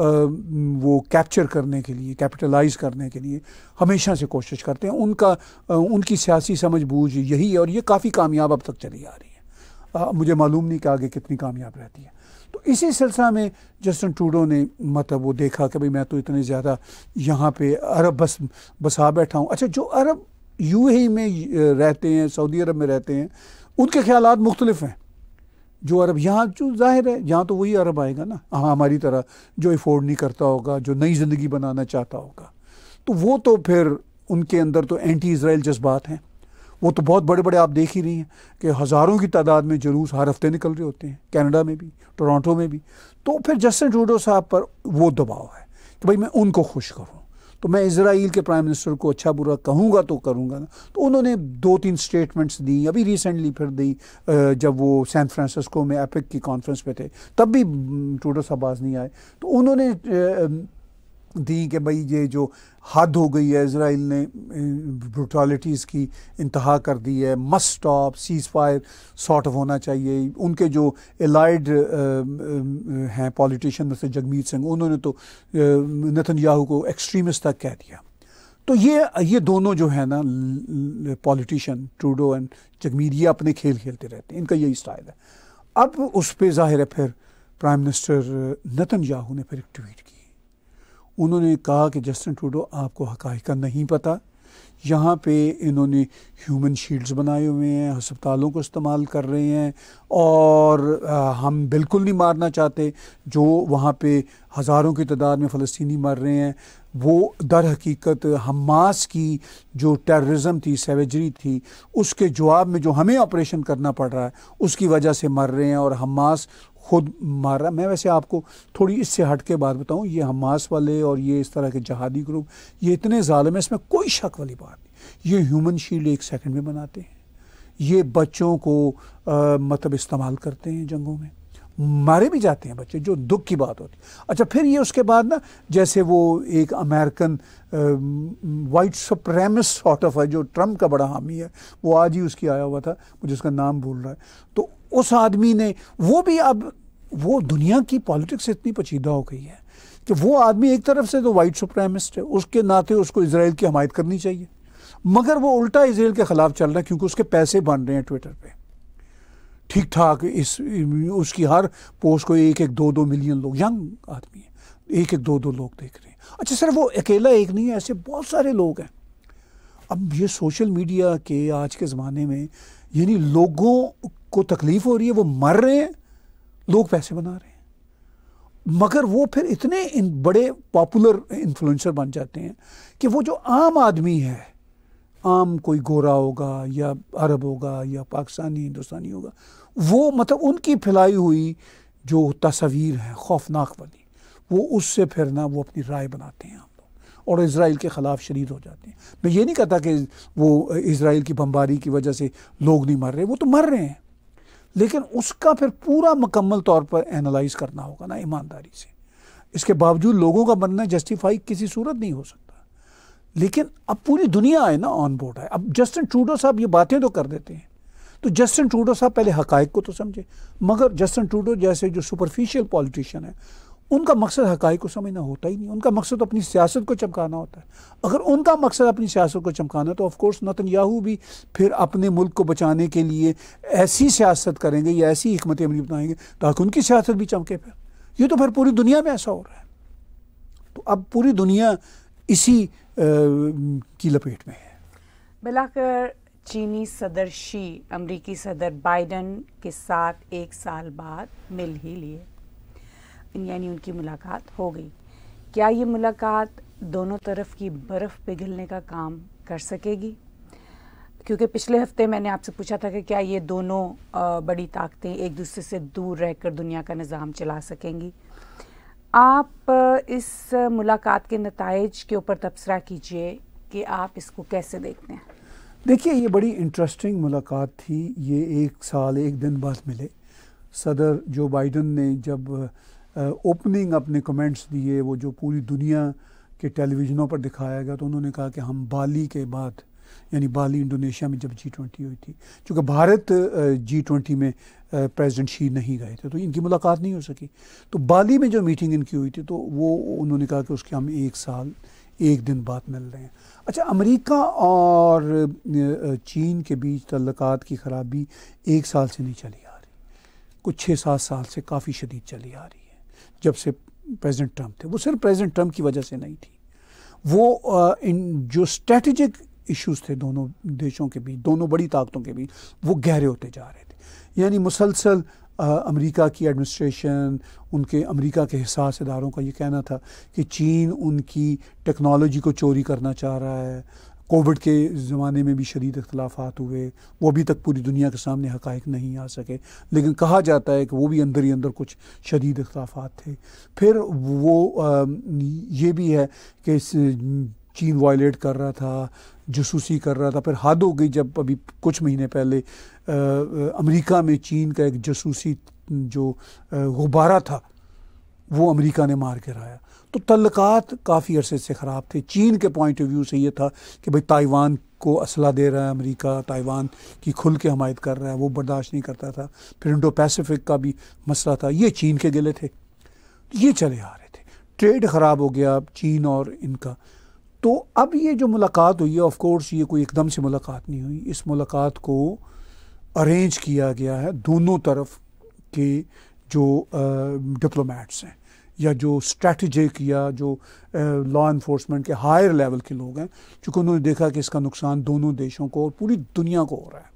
वो कैप्चर करने के लिए कैपिटलाइज करने के लिए हमेशा से कोशिश करते हैं उनका उनकी सियासी समझ बूझ यही है और ये काफ़ी कामयाब अब तक चली आ रही है आ, मुझे मालूम नहीं कि आगे कितनी कामयाब रहती है तो इसी सिलसिला में जस्टिन टूडो ने मतलब वो देखा कि भाई मैं तो इतने ज़्यादा यहाँ पे अरब बस बसा बैठा हूँ अच्छा जो अरब यूएई में रहते हैं सऊदी अरब में रहते हैं उनके ख्याल मुख्तलिफ हैं जो अरब यहाँ जो जाहिर है यहाँ तो वही अरब आएगा ना हाँ हमारी तरह जो अफोर्ड नहीं करता होगा जो नई ज़िंदगी बनाना चाहता होगा तो वो तो फिर उनके अंदर तो एंटी इसराइल जज्बात हैं वो तो बहुत बड़े बड़े आप देख ही रही हैं कि हज़ारों की तादाद में जुलूस हर हफ्ते निकल रहे होते हैं कैनेडा में भी टोरंटो में भी तो फिर जस्टिन ट्रूडो साहब पर वो दबाव है कि भाई मैं उनको खुश करूँ तो मैं इसराइल के प्राइम मिनिस्टर को अच्छा बुरा कहूँगा तो करूँगा ना तो उन्होंने दो तीन स्टेटमेंट्स दी अभी रिसेंटली फिर दी जब वो सैन फ्रांसिस्को में एपिक की कॉन्फ्रेंस पे थे तब भी टूटो साहब नहीं आए तो उन्होंने दी कि भाई ये जो हद हो गई है इसराइल ने ब्रुटालिटीज़ की इंतहा कर दी है must stop ceasefire sort होना चाहिए उनके जो एलाइड हैं पॉलिटिशियन जैसे जगमीत सिंह उन्होंने तो नितिन याहू को एक्सट्रीमिस्ट तक कह दिया तो ये ये दोनों जो है ना पॉलिटिशियन ट्रूडो एंड जगमीत ये अपने खेल खेलते रहते हैं इनका यही स्टाइल है अब उस पर ज़ाहिर है फिर प्राइम मिनिस्टर नतन याहू ने फिर एक ट्वीट किया उन्होंने कहा कि जस्टिन ट्रूडो आपको हक़ का नहीं पता यहाँ पे इन्होंने ह्यूमन शील्ड्स बनाए हुए हैं अस्पतालों को इस्तेमाल कर रहे हैं और आ, हम बिल्कुल नहीं मारना चाहते जो वहाँ पे हज़ारों की तादाद में फ़लस्तनी मर रहे हैं वो दर हकीकत हमास की जो टेररिज्म थी सेवेजरी थी उसके जवाब में जो हमें ऑपरेशन करना पड़ रहा है उसकी वजह से मर रहे हैं और हमास खुद मार रहा मैं वैसे आपको थोड़ी इससे हट के बात बताऊं ये हमास वाले और ये इस तरह के जहादी ग्रुप ये इतने ालम में इसमें कोई शक वाली बात नहीं ये ह्यूमन शील्ड एक सेकंड में बनाते हैं ये बच्चों को आ, मतलब इस्तेमाल करते हैं जंगों में मारे भी जाते हैं बच्चे जो दुख की बात होती है अच्छा फिर ये उसके बाद ना जैसे वो एक American white supremacist sort of है जो ट्रम्प का बड़ा हामी है वो आज ही उसकी आया हुआ था मुझे उसका नाम भूल रहा है तो उस आदमी ने वो भी अब वो दुनिया की पॉलिटिक्स इतनी पचीदा हो गई है कि वो आदमी एक तरफ से तो वाइट सुप्रेमिस्ट है उसके नाते उसको इसराइल की हमायत करनी चाहिए मगर वो उल्टा इसराइल के ख़िलाफ़ चल रहा है क्योंकि उसके पैसे बन रहे हैं ट्विटर पर ठीक ठाक इस उसकी हर पोस्ट को एक एक दो दो मिलियन लोग यंग आदमी हैं एक एक दो दो लोग देख रहे हैं अच्छा सर वो अकेला एक नहीं है ऐसे बहुत सारे लोग हैं अब ये सोशल मीडिया के आज के ज़माने में यानी लोगों को तकलीफ़ हो रही है वो मर रहे हैं लोग पैसे बना रहे हैं मगर वो फिर इतने इन बड़े पॉपुलर इन्फ्लुएंसर बन जाते हैं कि वो जो आम आदमी है आम कोई गोरा होगा या अरब होगा या पाकिस्तानी हिंदुस्तानी होगा वो मतलब उनकी फैलाई हुई जो तस्वीर है खौफनाक वाली वो उससे फिर ना वो अपनी राय बनाते हैं हम लोग और इसराइल के ख़िलाफ़ शरीर हो जाते हैं मैं ये नहीं कहता कि वो इसराइल की बम्बारी की वजह से लोग नहीं मर रहे वो तो मर रहे हैं लेकिन उसका फिर पूरा मुकम्मल तौर पर एनालाइज करना होगा ना ईमानदारी से इसके बावजूद लोगों का मरना जस्टिफाई किसी सूरत नहीं हो सकता लेकिन अब पूरी दुनिया है ना ऑन बोर्ड है अब जस्टिन ट्रूडो साहब ये बातें तो कर देते हैं तो जस्टिन ट्रूडो साहब पहले हकायक को तो समझे मगर जस्टिन ट्रूडो जैसे जो सुपरफिशियल पॉलिटिशियन है उनका मकसद हकाई को समझना होता ही नहीं उनका मकसद अपनी सियासत को चमकाना होता है अगर उनका मकसद अपनी सियासत को चमकाना तो ऑफकोर्स नतन याहू भी फिर अपने मुल्क को बचाने के लिए ऐसी सियासत करेंगे या ऐसी हमत अमली बनाएंगे ताकि उनकी सियासत भी चमके फिर ये तो फिर पूरी दुनिया में ऐसा हो रहा है तो अब पूरी दुनिया इसी की लपेट में है बिलाकर चीनी सदर शी अमरीकी सदर बाइडन के साथ एक साल बाद मिल ही लिए यानी उनकी मुलाकात हो गई क्या ये मुलाकात दोनों तरफ की बर्फ़ पिघलने का काम कर सकेगी क्योंकि पिछले हफ्ते मैंने आपसे पूछा था कि क्या ये दोनों बड़ी ताकतें एक दूसरे से दूर रहकर दुनिया का निज़ाम चला सकेंगी आप इस मुलाकात के नतज के ऊपर तबसरा कीजिए कि आप इसको कैसे देखते हैं देखिए ये बड़ी इंटरेस्टिंग मुलाकात थी ये एक साल एक दिन बाद मिले सदर जो बाइडन ने जब ओपनिंग अपने कमेंट्स दिए वो जो पूरी दुनिया के टेलीविज़नों पर दिखाया गया तो उन्होंने कहा कि हम बाली के बाद यानी बाली इंडोनेशिया में जब जी ट्वेंटी हुई थी चूँकि भारत जी ट्वेंटी में प्रेसिडेंट शी नहीं गए थे तो इनकी मुलाकात नहीं हो सकी तो बाली में जो मीटिंग इनकी हुई थी तो वो उन्होंने कहा कि उसके हम एक साल एक दिन बाद मिल रहे हैं अच्छा अमेरिका और चीन के बीच तल्लक की ख़राबी एक साल से नहीं चली आ रही कुछ छः सात साल से काफ़ी शदीद चली आ रही है जब से प्रेजिडेंट ट्रम्प थे वो सिर्फ प्रेजिडेंट ट्रम्प की वजह से नहीं थी वो इन जो स्ट्रेटजिक इश्यूज थे दोनों देशों के बीच दोनों बड़ी ताकतों के बीच वो गहरे होते जा रहे थे यानी मुसलसल अमेरिका की एडमिनिस्ट्रेशन उनके अमेरिका के हिसास इदारों का ये कहना था कि चीन उनकी टेक्नोलॉजी को चोरी करना चाह रहा है कोविड के ज़माने में भी शदीद अख्तलाफात हुए वो अभी तक पूरी दुनिया के सामने हक़ नहीं आ सके लेकिन कहा जाता है कि वो भी अंदर ही अंदर कुछ शदीद इख्तलाफात थे फिर वो ये भी है कि चीन वायलेट कर रहा था जसूसी कर रहा था फिर हद हो गई जब अभी कुछ महीने पहले अमेरिका में चीन का एक जसूसी जो गुब्बारा था वो अमेरिका ने मार आया तो तल्लकात काफ़ी अरसे से ख़राब थे चीन के पॉइंट ऑफ व्यू से ये था कि भाई ताइवान को असला दे रहा है अमेरिका ताइवान की खुल के हमायत कर रहा है वो बर्दाश्त नहीं करता था फिर इंडो पैसिफिक का भी मसला था ये चीन के गिले थे ये चले आ रहे थे ट्रेड ख़राब हो गया चीन और इनका तो अब ये जो मुलाकात हुई है ऑफ़कोर्स ये कोई एकदम से मुलाकात नहीं हुई इस मुलाकात को अरेंज किया गया है दोनों तरफ के जो डिप्लोमेट्स हैं या जो स्ट्रेटजिक या जो लॉ इन्फोर्समेंट के हायर लेवल के लोग हैं चूँकि उन्होंने देखा कि इसका नुकसान दोनों देशों को और पूरी दुनिया को हो रहा है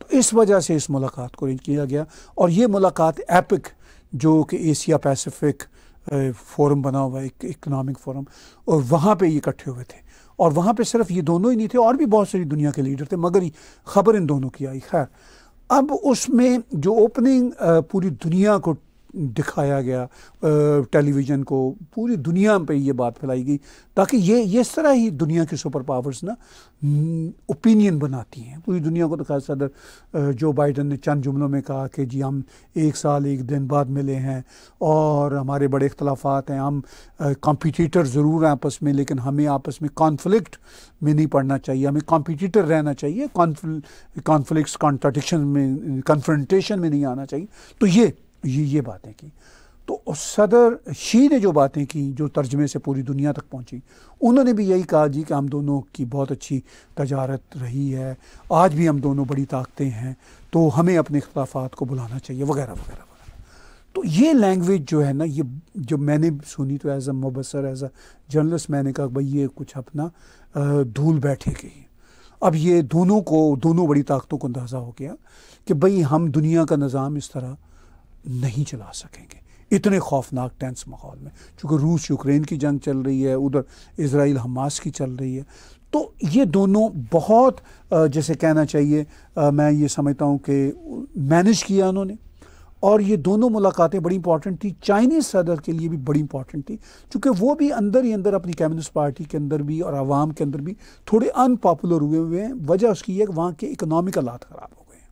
तो इस वजह से इस मुलाकात को अरेंज किया गया और ये मुलाकात एपिक जो कि एशिया पैसिफिक फोरम बना हुआ एक इकनॉमिक फोरम और वहाँ पे ये इकट्ठे हुए थे और वहाँ पे सिर्फ ये दोनों ही नहीं थे और भी बहुत सारी दुनिया के लीडर थे मगर खबर इन दोनों की आई खैर अब उसमें जो ओपनिंग पूरी दुनिया को दिखाया गया टेलीविज़न को पूरी दुनिया पे ये बात फैलाई गई ताकि ये ये इस तरह ही दुनिया की सुपर पावर्स ना ओपिनियन हम्म, बनाती हैं पूरी दुनिया को तो खास सदर जो बाइडन ने चंद जुमलों में कहा कि जी हम एक साल एक दिन बाद मिले हैं और हमारे बड़े इख्तलाफात हैं हम कॉम्पिटिटर ज़रूर हैं आपस में लेकिन हमें आपस में कॉन्फ्लिक्ट में नहीं पड़ना चाहिए हमें कॉम्पिटिटर रहना चाहिए कॉन्फ्लिक्ट कॉन्ट्राडिक्शन में कन्फ्रंटेशन में नहीं आना चाहिए तो ये ये ये बातें की तो सदर शी ने जो बातें की जो तर्जमे से पूरी दुनिया तक पहुंची उन्होंने भी यही कहा जी कि हम दोनों की बहुत अच्छी तजारत रही है आज भी हम दोनों बड़ी ताकतें हैं तो हमें अपने अख्तलाफात को बुलाना चाहिए वगैरह वगैरह वगैरह तो ये लैंग्वेज जो है ना ये जब मैंने सुनी तो एज़ अ मुबसर एज़ अ जर्नलिस्ट मैंने कहा भाई ये कुछ अपना धूल बैठे गई अब ये दोनों को दोनों बड़ी ताकतों को अंदाज़ा हो गया कि भाई हम दुनिया का निज़ाम इस तरह नहीं चला सकेंगे इतने खौफनाक टेंस माहौल में चूँकि रूस यूक्रेन की जंग चल रही है उधर इसराइल हमास की चल रही है तो ये दोनों बहुत जैसे कहना चाहिए मैं ये समझता हूँ कि मैनेज किया उन्होंने और ये दोनों मुलाकातें बड़ी इंपॉर्टेंट थी चाइनीज़ सदर के लिए भी बड़ी इंपॉर्टेंट थी चूँकि वो भी अंदर ही अंदर अपनी कम्युनिस्ट पार्टी के अंदर भी और आवाम के अंदर भी थोड़े अनपॉपुलर हुए हुए हैं वजह उसकी है कि वहाँ के इकनॉमिक हालात ख़राब हो गए हैं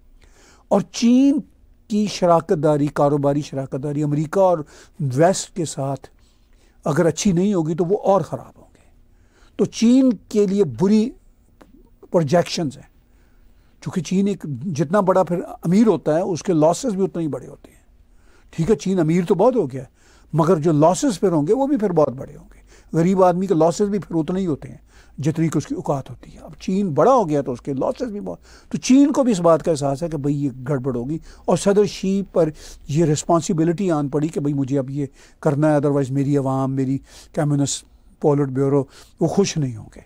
और चीन की शराकत दारी कारोबारी शराकत दारी अमरीका और वेस्ट के साथ अगर अच्छी नहीं होगी तो वो और ख़राब होंगे तो चीन के लिए बुरी प्रोजेक्शंस हैं चूँकि चीन एक जितना बड़ा फिर अमीर होता है उसके लॉसेस भी उतने ही बड़े होते हैं ठीक है चीन अमीर तो बहुत हो गया मगर जो लॉसेस फिर होंगे वो भी फिर बहुत बड़े होंगे गरीब आदमी के लॉसेस भी फिर उतने ही होते हैं जितनी कि उसकी औकात होती है अब चीन बड़ा हो गया तो उसके लॉसेस भी बहुत तो चीन को भी इस बात का एहसास है कि भाई ये गड़बड़ होगी और सदर शी पर यह रिस्पॉन्सिबिलिटी आन पड़ी कि भाई मुझे अब ये करना है अदरवाइज़ मेरी आवाम मेरी कम्युनिस्ट पोलिट ब्यूरो वो खुश नहीं होंगे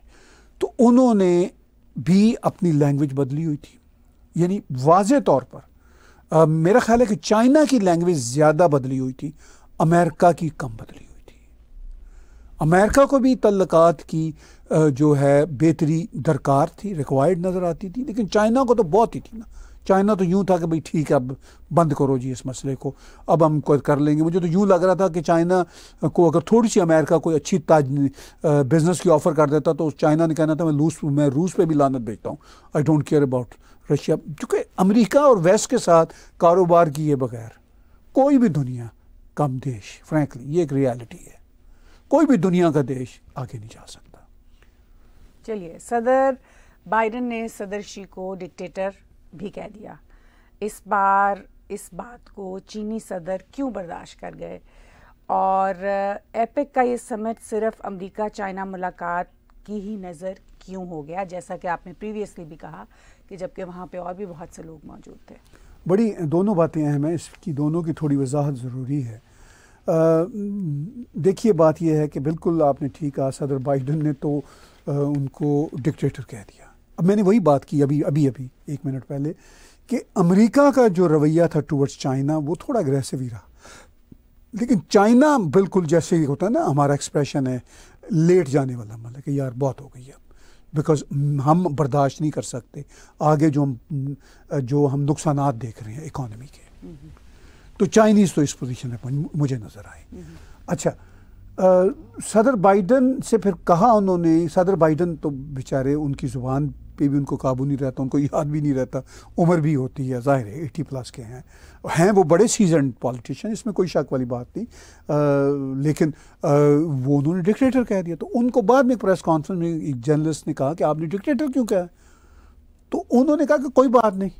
तो उन्होंने भी अपनी लैंग्वेज बदली हुई थी यानी वाज तौर पर आ, मेरा ख्याल है कि चाइना की लैंग्वेज ज़्यादा बदली हुई थी अमेरिका की कम बदली अमेरिका को भी तल्लक़ की जो है बेहतरी दरकार थी रिक्वायर्ड नज़र आती थी लेकिन चाइना को तो बहुत ही थी ना चाइना तो यूँ था कि भाई ठीक है अब बंद करो जी इस मसले को अब हम कर लेंगे मुझे तो यूँ लग रहा था कि चाइना को अगर थोड़ी सी अमेरिका कोई अच्छी ताज बिज़नेस की ऑफ़र कर देता तो उस चाइना ने कहना था मैं रूस मैं रूस पे भी लानत भेजता हूँ I don't care about Russia क्योंकि अमरीका और वेस्ट के साथ कारोबार किए बगैर कोई भी दुनिया कम देश फ्रेंकली ये एक रियालिटी है कोई भी दुनिया का देश आगे नहीं जा सकता चलिए सदर बाइडन ने सदर शी को डिक्टेटर भी कह दिया इस बार इस बात को चीनी सदर क्यों बर्दाश्त कर गए और एपिक का ये समिट सिर्फ अमेरिका चाइना मुलाकात की ही नज़र क्यों हो गया जैसा कि आपने प्रीवियसली भी कहा कि जबकि वहाँ पे और भी बहुत से लोग मौजूद थे बड़ी दोनों बातें अहम हैं इसकी दोनों की थोड़ी वजाहत ज़रूरी है देखिए बात यह है कि बिल्कुल आपने ठीक कहा सदर बाइडन ने तो आ, उनको डिक्टेटर कह दिया अब मैंने वही बात की अभी अभी अभी एक मिनट पहले कि अमेरिका का जो रवैया था टूवर्ड्स चाइना वो थोड़ा अग्रेसिव ही रहा लेकिन चाइना बिल्कुल जैसे ही होता है ना हमारा एक्सप्रेशन है लेट जाने वाला मतलब कि यार बहुत हो गई अब बिकॉज हम बर्दाश्त नहीं कर सकते आगे जो हम जो हम नुकसान देख रहे हैं इकॉनमी के हम्म, हम्म। तो चाइनीज़ तो इस पोजीशन में मुझे नज़र आए हम्म। अच्छा आ, सदर बाइडन से फिर कहा उन्होंने सदर बाइडन तो बेचारे उनकी ज़ुबान पे भी उनको काबू नहीं रहता उनको याद भी नहीं रहता उम्र भी होती है जाहिर है एटी प्लस के हैं हैं वो बड़े सीजन पॉलिटिशियन इसमें कोई शक वाली बात नहीं आ, लेकिन आ, वो उन्होंने डिक्टेटर कह दिया तो उनको बाद में प्रेस कॉन्फ्रेंस में एक जर्नलिस्ट ने कहा कि आपने डिक्टेटर क्यों कहा तो उन्होंने कहा कि कोई बात नहीं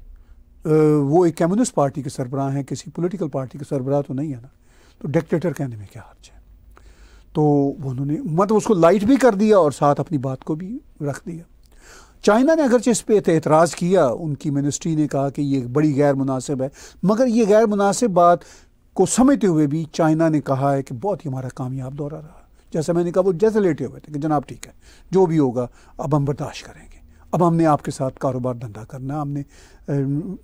वो एक कम्युनिस्ट पार्टी के सरबराह हैं किसी पोलिटिकल पार्टी के सरबराह तो नहीं है ना तो डिक्टेटर कहने में क्या हर्ज है तो उन्होंने मतलब उसको लाइट भी कर दिया और साथ अपनी बात को भी रख दिया चाइना ने अगरचे इस पर एतराज़ किया उनकी मिनिस्ट्री ने कहा कि ये बड़ी गैर मुनासिब है मगर ये गैर मुनासिब बात को समझते हुए भी चाइना ने कहा है कि बहुत ही हमारा कामयाब दौरा रहा जैसे मैंने कहा वो जैसे लेटे हुए थे कि जनाब ठीक है जो भी होगा अब हम बर्दाश्त करेंगे अब हमने आपके साथ कारोबार धंधा करना हमने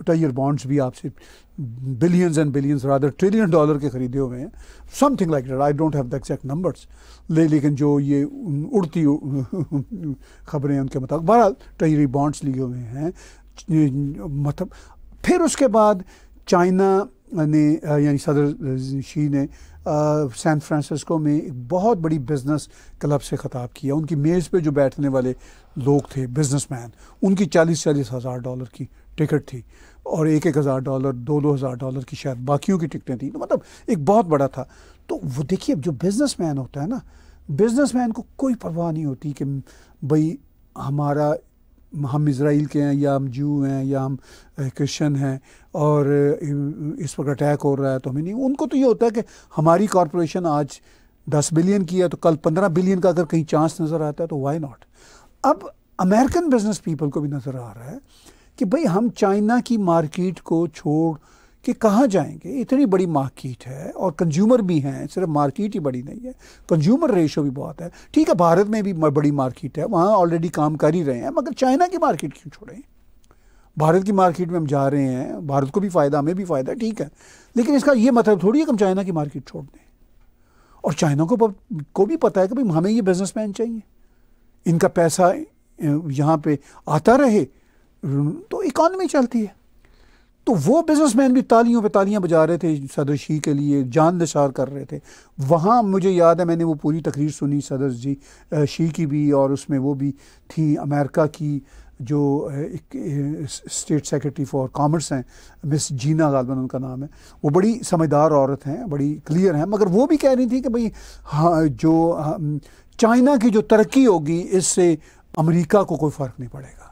टाइयर बॉन्ड्स भी आपसे billions and billions rather trillion dollar के ख़रीदे हुए हैं something like that I don't have the exact numbers ले लेकिन जो ये उड़ती खबरें उनके मुताबिक बहरहाल टयरी बॉन्ड्स लिए हुए हैं मतलब फिर उसके बाद चाइना ने यानी सदर शी ने सैन फ्रांसिस्को में एक बहुत बड़ी बिज़नेस क्लब से ख़ताब किया उनकी मेज़ पे जो बैठने वाले लोग थे बिजनेसमैन उनकी चालीस चालीस हज़ार डॉलर की टिकट थी और एक एक हज़ार डॉलर दो दो हज़ार डॉलर की शायद बाकियों की टिकटें थी तो मतलब एक बहुत बड़ा था तो वो देखिए अब जो बिजनेस होता है ना बिजनेस को कोई परवाह नहीं होती कि भाई हमारा हम इसराइल के हैं या हम जू हैं या हम क्रिश्चन हैं और इस पर अटैक हो रहा है तो हमें नहीं उनको तो ये होता है कि हमारी कॉरपोरेशन आज दस बिलियन की है तो कल पंद्रह बिलियन का अगर कहीं चांस नज़र आता है तो वाई नॉट अब अमेरिकन बिजनेस पीपल को भी नज़र आ रहा है कि भाई हम चाइना की मार्केट को छोड़ कि कहाँ जाएंगे इतनी बड़ी मार्केट है और कंज्यूमर भी हैं सिर्फ मार्केट ही बड़ी नहीं है कंज्यूमर रेशो भी बहुत है ठीक है भारत में भी बड़ी मार्केट है वहाँ ऑलरेडी काम कर ही रहे हैं मगर चाइना की मार्केट क्यों छोड़ें भारत की मार्केट में हम जा रहे हैं भारत को भी फ़ायदा हमें भी फ़ायदा ठीक है लेकिन इसका ये मतलब थोड़ी है कि हम चाइना की मार्केट छोड़ दें और चाइना को को भी पता है कि भाई हमें ये बिजनेसमैन चाहिए इनका पैसा यहाँ पे आता रहे तो इकॉनमी चलती है तो वो बिजनेसमैन भी तालियों पे तालियां बजा रहे थे सदर शी के लिए जान निसार कर रहे थे वहाँ मुझे याद है मैंने वो पूरी तकरीर सुनी सदर जी शी की भी और उसमें वो भी थी अमेरिका की जो एक स्टेट सेक्रेटरी फॉर कॉमर्स हैं मिस जीना गालबन उनका नाम है वो बड़ी समझदार औरत हैं बड़ी क्लियर हैं मगर वो भी कह रही थी कि भाई हाँ जो चाइना की जो तरक्की होगी इससे अमेरिका को कोई फ़र्क नहीं पड़ेगा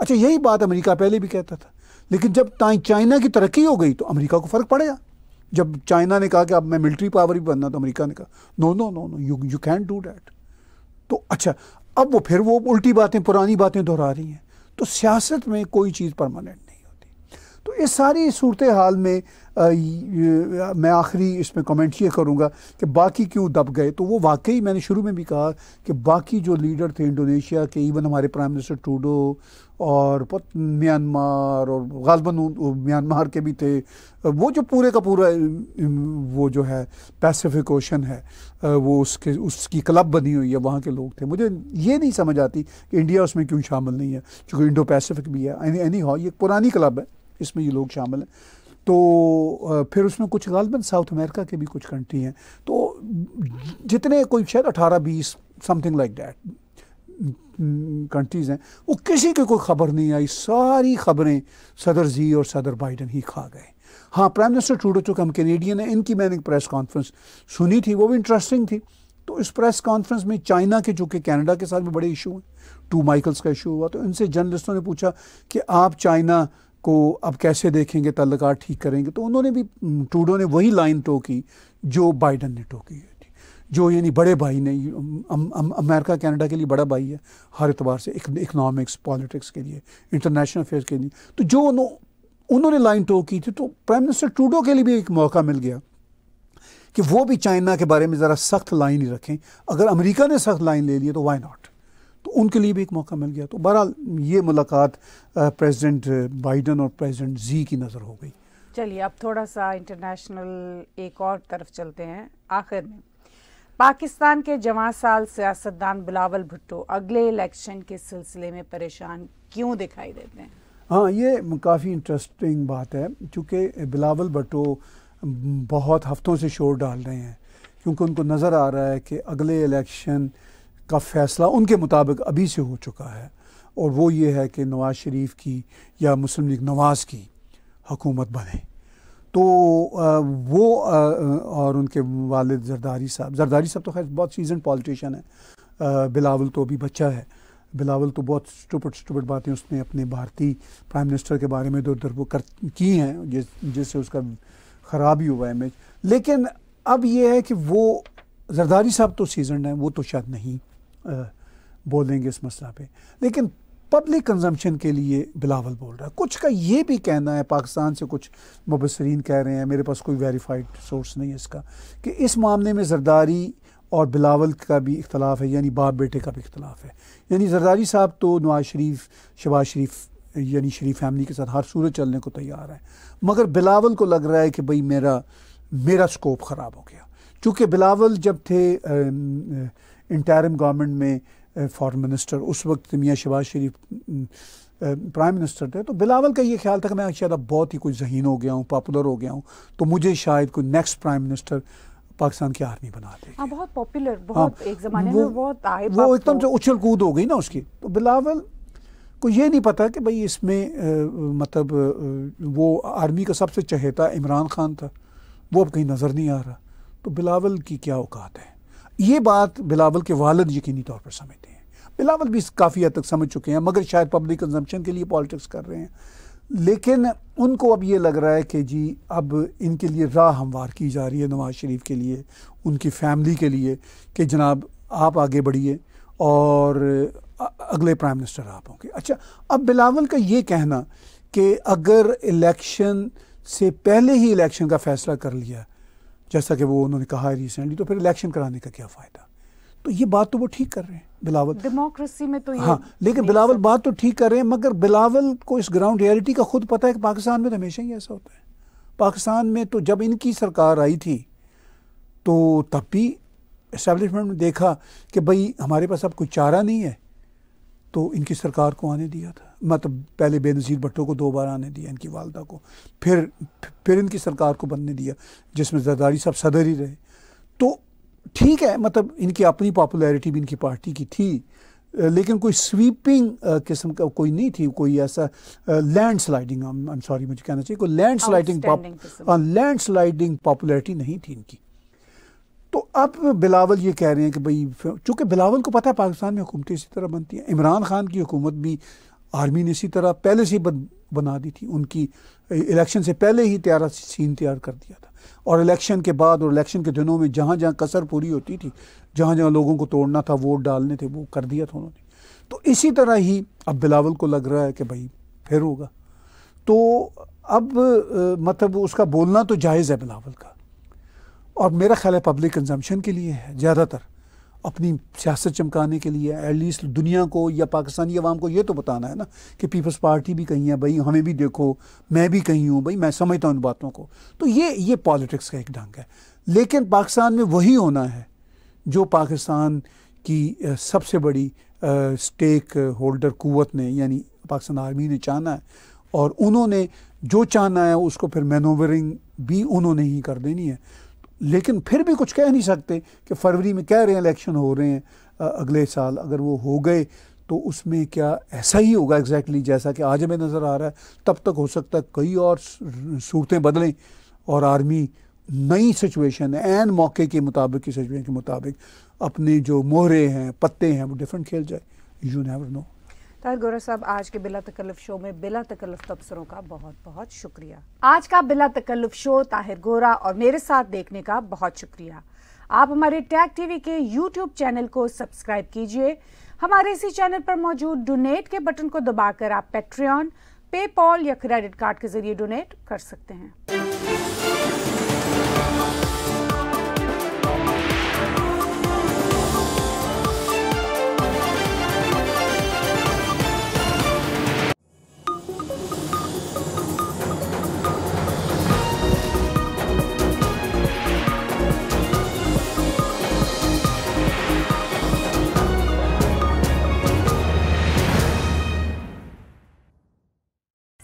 अच्छा यही बात अमेरिका पहले भी कहता था लेकिन जब चाइना की तरक्की हो गई तो अमेरिका को फ़र्क पड़ेगा जब चाइना ने कहा कि अब मैं मिलिट्री पावर भी बनना तो अमेरिका ने कहा no no no no you you can do that तो अच्छा अब वो फिर वो उल्टी बातें पुरानी बातें दोहरा रही हैं तो सियासत में कोई चीज़ परमानेंट नहीं होती तो इस सारी सूरत हाल में आ, ये, मैं आखिरी इसमें कमेंट ये करूँगा कि बाकी क्यों दब गए तो वो वाकई मैंने शुरू में भी कहा कि बाकी जो लीडर थे इंडोनेशिया के इवन हमारे प्राइम मिनिस्टर टूडो और म्यांमार और गालबन म्यांमार के भी थे वो जो पूरे का पूरा वो जो है पैसिफिक ओशन है वो उसके उसकी क्लब बनी हुई है वहाँ के लोग थे मुझे ये नहीं समझ आती कि इंडिया उसमें क्यों शामिल नहीं है क्योंकि इंडो पैसिफिक भी है एनी हाउ ये पुरानी क्लब है इसमें ये लोग शामिल हैं तो फिर उसमें कुछ गालबन साउथ अमेरिका के भी कुछ कंट्री हैं तो जितने कोई शायद अठारह बीस something like that countries hmm, हैं वो किसी की कोई खबर नहीं आई सारी खबरें सदर जी और सदर बाइडन ही खा गए हाँ प्राइम मिनिस्टर टूडो चुके हम कैनेडियन हैं इनकी मैंने प्रेस कॉन्फ्रेंस सुनी थी वो भी इंटरेस्टिंग थी तो इस प्रेस कॉन्फ्रेंस में चाइना के चूँकि कैनेडा के साथ भी बड़े इशू हैं टू माइकल्स का इशू हुआ तो इनसे जर्नलिस्टों ने पूछा कि आप चाइना को अब कैसे देखेंगे तल्लक ठीक करेंगे तो उन्होंने भी टूडो ने वही लाइन टोकी जो बाइडन ने टोकी है जो यानी बड़े भाई ने अमेरिका कनाडा के लिए बड़ा भाई है हर एतबार से इकनॉमिक्स पॉलिटिक्स के लिए इंटरनेशनल अफेयर्स के लिए तो जो उन्होंने लाइन टो की थी तो प्राइम मिनिस्टर ट्रूडो के लिए भी एक मौका मिल गया कि वो भी चाइना के बारे में ज़रा सख्त लाइन ही रखें अगर अमेरिका ने सख्त लाइन ले ली तो वाई नॉट तो उनके लिए भी एक मौका मिल गया तो बहरहाल ये मुलाकात प्रेसिडेंट बाइडन और प्रेसिडेंट जी की नज़र हो गई चलिए अब थोड़ा सा इंटरनेशनल एक और तरफ चलते हैं आखिर में पाकिस्तान के जवा साल सियासतदान बिलावल भुट्टो अगले इलेक्शन के सिलसिले में परेशान क्यों दिखाई देते हैं हाँ ये काफ़ी इंटरेस्टिंग बात है क्योंकि बिलावल भुट्टो बहुत हफ्तों से शोर डाल रहे हैं क्योंकि उनको नज़र आ रहा है कि अगले इलेक्शन का फैसला उनके मुताबिक अभी से हो चुका है और वो ये है कि नवाज़ शरीफ की या मुस्लिम लीग नवाज़ की हुकूमत बने तो वो और उनके वालिद जरदारी साहब जरदारी साहब तो खैर बहुत सीजन पॉलिटिशन है बिलावल तो अभी बच्चा है बिलावल तो बहुत स्टूपट स्टूपट बातें उसने अपने भारतीय प्राइम मिनिस्टर के बारे में दो दर वो कर की हैं जिस जिससे उसका ख़राब ही हुआ इमेज लेकिन अब ये है कि वो जरदारी साहब तो सीजन है वो तो शायद नहीं आ, बोलेंगे इस मसला पे लेकिन पब्लिक कंजम्पशन के लिए बिलावल बोल रहा है कुछ का ये भी कहना है पाकिस्तान से कुछ मुबसरीन कह रहे हैं मेरे पास कोई वेरीफाइड सोर्स नहीं है इसका कि इस मामले में जरदारी और बिलावल का भी इख्तलाफ है यानी बाप बेटे का भी इख्तलाफ है यानी जरदारी साहब तो नवाज शरीफ शबाज शरीफ यानी शरीफ फैमिली के साथ हर सूरत चलने को तैयार है मगर बिलावल को लग रहा है कि भाई मेरा मेरा स्कोप ख़राब हो गया चूँकि बिलावल जब थे इंटरम गवर्नमेंट में फॉरेन मिनिस्टर उस वक्त मियाँ शहबाज शरीफ प्राइम मिनिस्टर थे तो बिलावल का ये ख्याल था कि मैं शायद अब बहुत ही कुछ जहीन हो गया हूँ पॉपुलर हो गया हूँ तो मुझे शायद कोई नेक्स्ट प्राइम मिनिस्टर पाकिस्तान की आर्मी बना दे हाँ, बहुत पॉपुलर हाँ, एक ज़माने में बहुत आए वो एकदम तो। से उछल कूद हो गई ना उसकी तो बिलावल को ये नहीं पता कि भाई इसमें मतलब वो आर्मी का सबसे चहेता इमरान खान था वो अब कहीं नज़र नहीं आ रहा तो बिलावल की क्या औकात है ये बात बिलावल के वालद यकीनी तौर पर समझते हैं बिलावल भी काफ़ी हद तक समझ चुके हैं मगर शायद पब्लिक कंजम्पशन के लिए पॉलिटिक्स कर रहे हैं लेकिन उनको अब ये लग रहा है कि जी अब इनके लिए राह हमवार की जा रही है नवाज़ शरीफ के लिए उनकी फैमिली के लिए कि जनाब आप आगे बढ़िए और अगले प्राइम मिनिस्टर आप होंगे अच्छा अब बिलावल का ये कहना कि अगर इलेक्शन से पहले ही इलेक्शन का फ़ैसला कर लिया जैसा कि वो उन्होंने कहा है रिसेंटली तो फिर इलेक्शन कराने का क्या फ़ायदा तो ये बात तो वो ठीक कर रहे हैं बिलावल डेमोक्रेसी में तो ये हाँ लेकिन बिलावल बात तो ठीक कर रहे हैं मगर बिलावल को इस ग्राउंड रियलिटी का खुद पता है कि पाकिस्तान में तो हमेशा ही ऐसा होता है पाकिस्तान में तो जब इनकी सरकार आई थी तो तब भी इस्टेब्लिशमेंट ने देखा कि भाई हमारे पास अब कोई चारा नहीं है तो इनकी सरकार को आने दिया था मतलब पहले बेनज़ीर भट्टो को दो बार आने दिया इनकी वालदा को फिर फिर इनकी सरकार को बनने दिया जिसमें जरदारी साहब सदर ही रहे तो ठीक है मतलब इनकी अपनी पॉपुलैरिटी भी इनकी पार्टी की थी लेकिन कोई स्वीपिंग किस्म का कोई नहीं थी कोई ऐसा लैंड स्लाइडिंग सॉरी मुझे कहना चाहिए कोई लैंड स्लाइडिंग हाँ, लैंड स्लाइडिंग पॉपुलैरिटी नहीं थी इनकी तो अब बिलावल ये कह रहे हैं कि भाई चूँकि बिलावल को पता है पाकिस्तान में हुकूमतें इसी तरह बनती हैं इमरान खान की हुकूमत भी आर्मी ने इसी तरह पहले से बन, बना दी थी उनकी इलेक्शन से पहले ही तैयार सीन तैयार कर दिया था और इलेक्शन के बाद और इलेक्शन के दिनों में जहाँ जहाँ कसर पूरी होती थी जहाँ जहाँ लोगों को तोड़ना था वोट डालने थे वो कर दिया था उन्होंने तो इसी तरह ही अब बिलावल को लग रहा है कि भाई फिर होगा तो अब आ, मतलब उसका बोलना तो जायज़ है बिलावल का और मेरा ख्याल है पब्लिक कंजम्पशन के लिए है ज़्यादातर अपनी सियासत चमकाने के लिए एटलीस्ट दुनिया को या पाकिस्तानी अवाम को ये तो बताना है ना कि पीपल्स पार्टी भी कहीं है भाई हमें भी देखो मैं भी कहीं हूँ भाई मैं समझता हूँ इन बातों को तो ये ये पॉलिटिक्स का एक ढंग है लेकिन पाकिस्तान में वही होना है जो पाकिस्तान की सबसे बड़ी स्टेक होल्डर कुत ने यानी पाकिस्तान आर्मी ने चाहना है और उन्होंने जो चाहना है उसको फिर मैनोवरिंग भी उन्होंने ही कर देनी है लेकिन फिर भी कुछ कह नहीं सकते कि फरवरी में कह रहे हैं इलेक्शन हो रहे हैं अगले साल अगर वो हो गए तो उसमें क्या ऐसा ही होगा एग्जैक्टली exactly जैसा कि आज हमें नज़र आ रहा है तब तक हो सकता है कई और सूरतें बदलें और आर्मी नई सिचुएशन एन मौके के मुताबिक की सिचुएशन के मुताबिक अपने जो मोहरे हैं पत्ते हैं वो डिफरेंट खेल जाए यू नेवर नो तहर गोरा साहब आज के बिला तकल्लफ शो में बिला तकल्लफ तबसरों का बहुत बहुत शुक्रिया आज का बिला तकल्लफ शो ताहिर गोरा और मेरे साथ देखने का बहुत शुक्रिया आप हमारे टैग टीवी के यूट्यूब चैनल को सब्सक्राइब कीजिए हमारे इसी चैनल पर मौजूद डोनेट के बटन को दबाकर आप पेट्रियन पेपॉल या क्रेडिट कार्ड के जरिए डोनेट कर सकते हैं